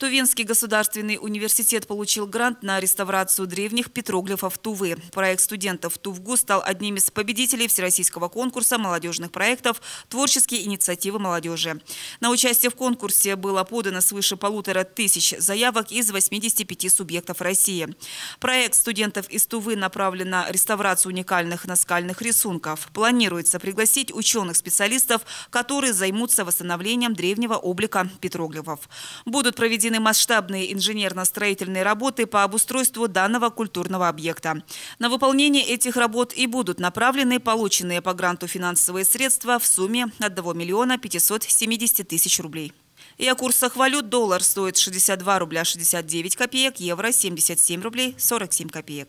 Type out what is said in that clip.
Тувинский государственный университет получил грант на реставрацию древних петроглифов Тувы. Проект студентов Тувгу стал одним из победителей Всероссийского конкурса молодежных проектов «Творческие инициативы молодежи». На участие в конкурсе было подано свыше полутора тысяч заявок из 85 субъектов России. Проект студентов из Тувы направлен на реставрацию уникальных наскальных рисунков. Планируется пригласить ученых-специалистов, которые займутся восстановлением древнего облика петроглифов. Будут проведены проведены масштабные инженерно-строительные работы по обустройству данного культурного объекта. На выполнение этих работ и будут направлены полученные по гранту финансовые средства в сумме 1 миллиона 570 тысяч рублей. И о курсах валют доллар стоит 62 рубля 69 копеек, евро 77 рублей 47 копеек.